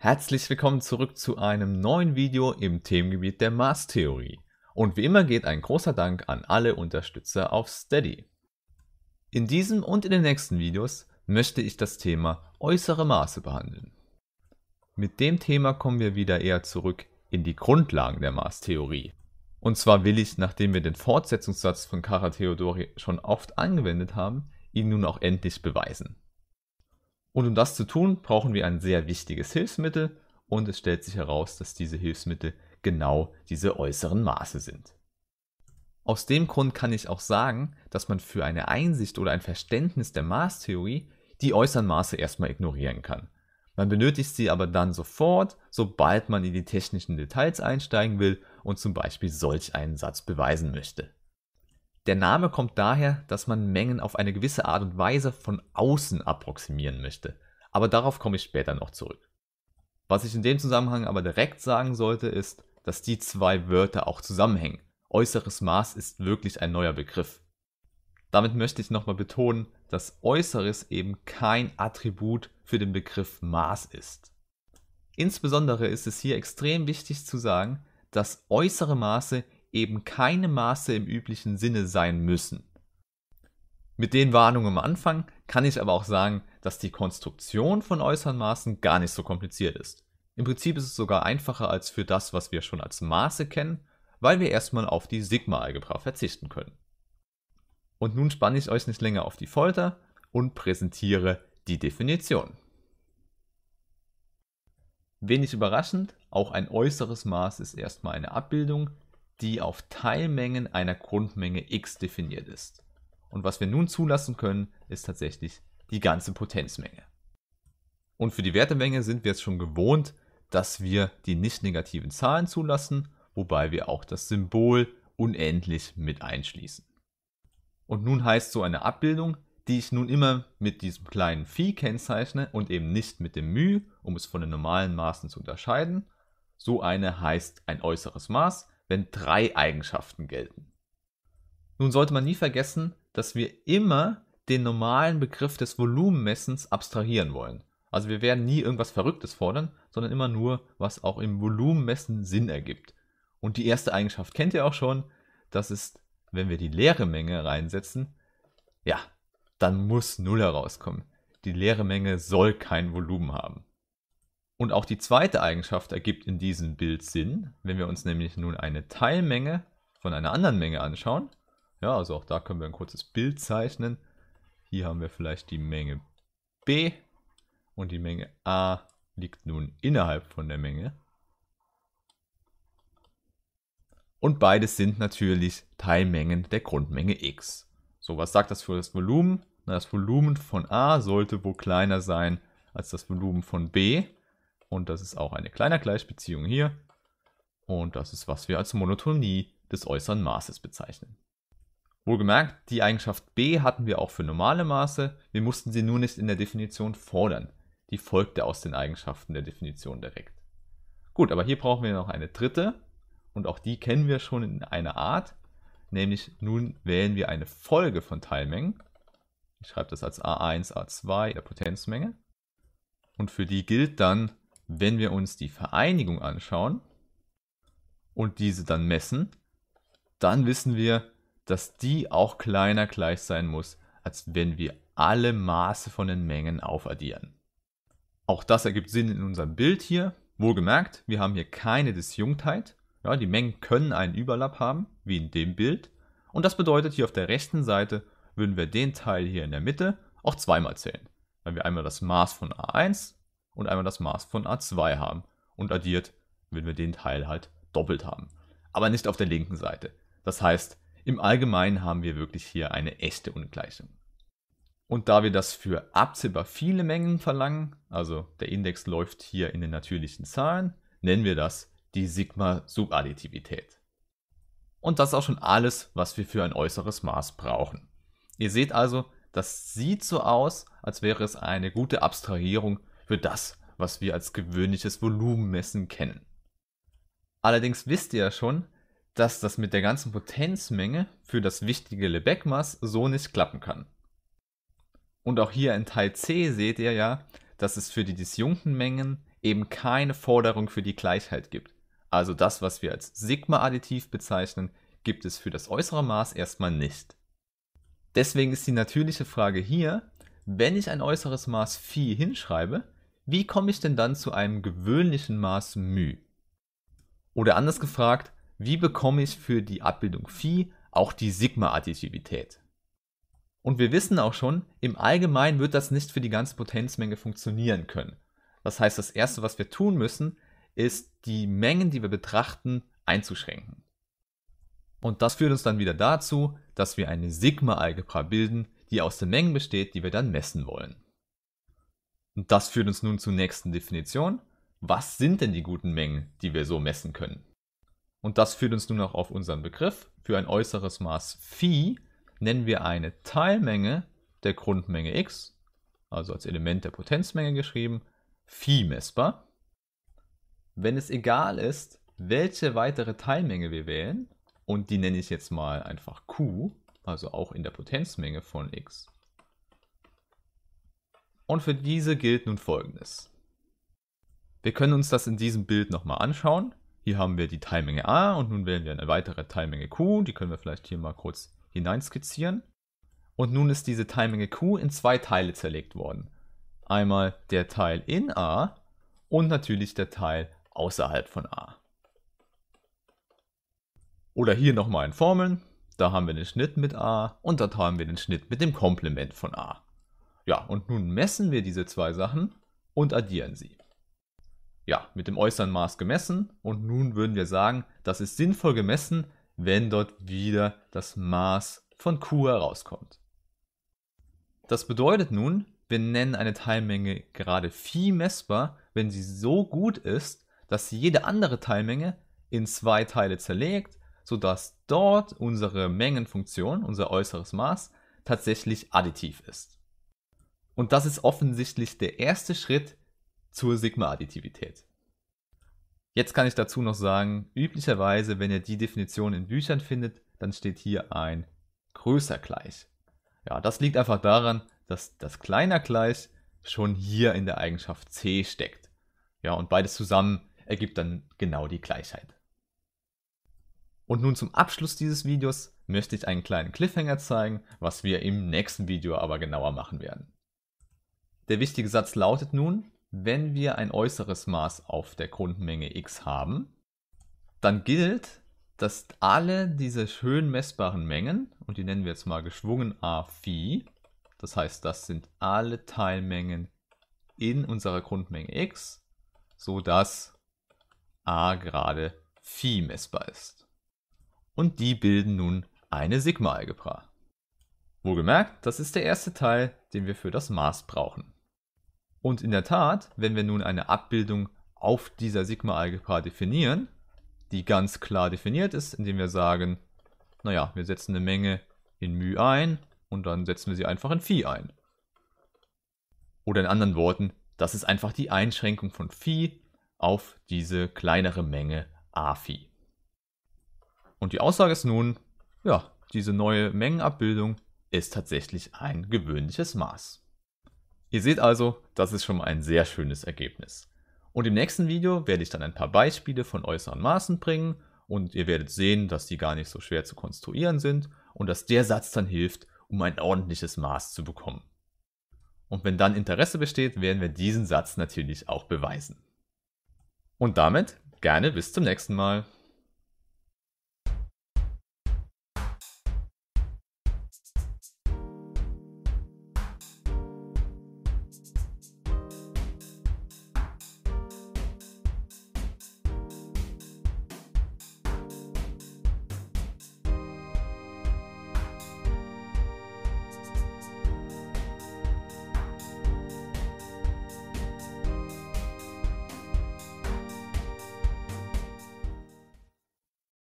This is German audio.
Herzlich willkommen zurück zu einem neuen Video im Themengebiet der Maßtheorie. Und wie immer geht ein großer Dank an alle Unterstützer auf Steady. In diesem und in den nächsten Videos möchte ich das Thema äußere Maße behandeln. Mit dem Thema kommen wir wieder eher zurück in die Grundlagen der Maßtheorie. Und zwar will ich, nachdem wir den Fortsetzungssatz von Cara Theodori schon oft angewendet haben, ihn nun auch endlich beweisen. Und um das zu tun, brauchen wir ein sehr wichtiges Hilfsmittel und es stellt sich heraus, dass diese Hilfsmittel genau diese äußeren Maße sind. Aus dem Grund kann ich auch sagen, dass man für eine Einsicht oder ein Verständnis der Maßtheorie die äußeren Maße erstmal ignorieren kann. Man benötigt sie aber dann sofort, sobald man in die technischen Details einsteigen will und zum Beispiel solch einen Satz beweisen möchte. Der Name kommt daher, dass man Mengen auf eine gewisse Art und Weise von außen approximieren möchte. Aber darauf komme ich später noch zurück. Was ich in dem Zusammenhang aber direkt sagen sollte, ist, dass die zwei Wörter auch zusammenhängen. Äußeres Maß ist wirklich ein neuer Begriff. Damit möchte ich nochmal betonen, dass Äußeres eben kein Attribut für den Begriff Maß ist. Insbesondere ist es hier extrem wichtig zu sagen, dass äußere Maße eben keine Maße im üblichen Sinne sein müssen. Mit den Warnungen am Anfang kann ich aber auch sagen, dass die Konstruktion von äußeren Maßen gar nicht so kompliziert ist. Im Prinzip ist es sogar einfacher als für das, was wir schon als Maße kennen, weil wir erstmal auf die Sigma-Algebra verzichten können. Und nun spanne ich euch nicht länger auf die Folter und präsentiere die Definition. Wenig überraschend, auch ein äußeres Maß ist erstmal eine Abbildung die auf Teilmengen einer Grundmenge x definiert ist. Und was wir nun zulassen können, ist tatsächlich die ganze Potenzmenge. Und für die Wertemenge sind wir jetzt schon gewohnt, dass wir die nicht negativen Zahlen zulassen, wobei wir auch das Symbol unendlich mit einschließen. Und nun heißt so eine Abbildung, die ich nun immer mit diesem kleinen Phi kennzeichne und eben nicht mit dem μ, um es von den normalen Maßen zu unterscheiden. So eine heißt ein äußeres Maß, wenn drei Eigenschaften gelten. Nun sollte man nie vergessen, dass wir immer den normalen Begriff des Volumenmessens abstrahieren wollen. Also wir werden nie irgendwas Verrücktes fordern, sondern immer nur, was auch im Volumenmessen Sinn ergibt. Und die erste Eigenschaft kennt ihr auch schon, das ist, wenn wir die leere Menge reinsetzen, ja, dann muss Null herauskommen. Die leere Menge soll kein Volumen haben. Und auch die zweite Eigenschaft ergibt in diesem Bild Sinn, wenn wir uns nämlich nun eine Teilmenge von einer anderen Menge anschauen. Ja, also auch da können wir ein kurzes Bild zeichnen. Hier haben wir vielleicht die Menge B und die Menge A liegt nun innerhalb von der Menge. Und beides sind natürlich Teilmengen der Grundmenge x. So, was sagt das für das Volumen? Na, das Volumen von A sollte wohl kleiner sein als das Volumen von B. Und das ist auch eine kleiner Gleichbeziehung hier. Und das ist, was wir als Monotonie des äußeren Maßes bezeichnen. Wohlgemerkt, die Eigenschaft b hatten wir auch für normale Maße, wir mussten sie nur nicht in der Definition fordern. Die folgte aus den Eigenschaften der Definition direkt. Gut, aber hier brauchen wir noch eine dritte und auch die kennen wir schon in einer Art, nämlich nun wählen wir eine Folge von Teilmengen. Ich schreibe das als a1, a2 der Potenzmenge und für die gilt dann wenn wir uns die Vereinigung anschauen und diese dann messen, dann wissen wir, dass die auch kleiner gleich sein muss, als wenn wir alle Maße von den Mengen aufaddieren. Auch das ergibt Sinn in unserem Bild hier. Wohlgemerkt, wir haben hier keine Disjunktheit. Ja, die Mengen können einen Überlapp haben, wie in dem Bild. Und das bedeutet, hier auf der rechten Seite würden wir den Teil hier in der Mitte auch zweimal zählen. Weil wir einmal das Maß von A1 und einmal das Maß von A2 haben. Und addiert, wenn wir den Teil halt doppelt haben. Aber nicht auf der linken Seite. Das heißt, im Allgemeinen haben wir wirklich hier eine echte Ungleichung. Und da wir das für absehbar viele Mengen verlangen, also der Index läuft hier in den natürlichen Zahlen, nennen wir das die Sigma-Subadditivität. Und das ist auch schon alles, was wir für ein äußeres Maß brauchen. Ihr seht also, das sieht so aus, als wäre es eine gute Abstrahierung für das, was wir als gewöhnliches Volumenmessen kennen. Allerdings wisst ihr ja schon, dass das mit der ganzen Potenzmenge für das wichtige Lebesgue-Maß so nicht klappen kann. Und auch hier in Teil C seht ihr ja, dass es für die disjunkten Mengen eben keine Forderung für die Gleichheit gibt. Also das, was wir als Sigma-Additiv bezeichnen, gibt es für das äußere Maß erstmal nicht. Deswegen ist die natürliche Frage hier, wenn ich ein äußeres Maß Phi hinschreibe, wie komme ich denn dann zu einem gewöhnlichen Maß μ? Oder anders gefragt, wie bekomme ich für die Abbildung phi auch die Sigma-Additivität? Und wir wissen auch schon, im Allgemeinen wird das nicht für die ganze Potenzmenge funktionieren können. Das heißt, das Erste, was wir tun müssen, ist, die Mengen, die wir betrachten, einzuschränken. Und das führt uns dann wieder dazu, dass wir eine Sigma-Algebra bilden, die aus den Mengen besteht, die wir dann messen wollen. Und das führt uns nun zur nächsten Definition. Was sind denn die guten Mengen, die wir so messen können? Und das führt uns nun auch auf unseren Begriff. Für ein äußeres Maß Phi nennen wir eine Teilmenge der Grundmenge x, also als Element der Potenzmenge geschrieben, Phi messbar. Wenn es egal ist, welche weitere Teilmenge wir wählen, und die nenne ich jetzt mal einfach Q, also auch in der Potenzmenge von x, und für diese gilt nun folgendes. Wir können uns das in diesem Bild nochmal anschauen. Hier haben wir die Teilmenge A und nun wählen wir eine weitere Teilmenge Q. Die können wir vielleicht hier mal kurz hineinskizzieren. Und nun ist diese Teilmenge Q in zwei Teile zerlegt worden. Einmal der Teil in A und natürlich der Teil außerhalb von A. Oder hier nochmal in Formeln. Da haben wir den Schnitt mit A und dort haben wir den Schnitt mit dem Komplement von A. Ja, und nun messen wir diese zwei Sachen und addieren sie. Ja, mit dem äußeren Maß gemessen und nun würden wir sagen, das ist sinnvoll gemessen, wenn dort wieder das Maß von Q herauskommt. Das bedeutet nun, wir nennen eine Teilmenge gerade phi messbar, wenn sie so gut ist, dass sie jede andere Teilmenge in zwei Teile zerlegt, sodass dort unsere Mengenfunktion, unser äußeres Maß, tatsächlich additiv ist. Und das ist offensichtlich der erste Schritt zur Sigma-Additivität. Jetzt kann ich dazu noch sagen, üblicherweise, wenn ihr die Definition in Büchern findet, dann steht hier ein größer gleich. Ja, das liegt einfach daran, dass das kleiner gleich schon hier in der Eigenschaft C steckt. Ja, und beides zusammen ergibt dann genau die Gleichheit. Und nun zum Abschluss dieses Videos möchte ich einen kleinen Cliffhanger zeigen, was wir im nächsten Video aber genauer machen werden. Der wichtige Satz lautet nun, wenn wir ein äußeres Maß auf der Grundmenge x haben, dann gilt, dass alle diese schön messbaren Mengen, und die nennen wir jetzt mal geschwungen a phi, das heißt, das sind alle Teilmengen in unserer Grundmenge x, so dass a gerade phi messbar ist. Und die bilden nun eine Sigma-Algebra. Wohlgemerkt, das ist der erste Teil, den wir für das Maß brauchen. Und in der Tat, wenn wir nun eine Abbildung auf dieser Sigma-Algebra definieren, die ganz klar definiert ist, indem wir sagen, naja, wir setzen eine Menge in μ ein und dann setzen wir sie einfach in phi ein. Oder in anderen Worten, das ist einfach die Einschränkung von phi auf diese kleinere Menge a phi. Und die Aussage ist nun, ja, diese neue Mengenabbildung ist tatsächlich ein gewöhnliches Maß. Ihr seht also, das ist schon mal ein sehr schönes Ergebnis. Und im nächsten Video werde ich dann ein paar Beispiele von äußeren Maßen bringen und ihr werdet sehen, dass die gar nicht so schwer zu konstruieren sind und dass der Satz dann hilft, um ein ordentliches Maß zu bekommen. Und wenn dann Interesse besteht, werden wir diesen Satz natürlich auch beweisen. Und damit gerne bis zum nächsten Mal.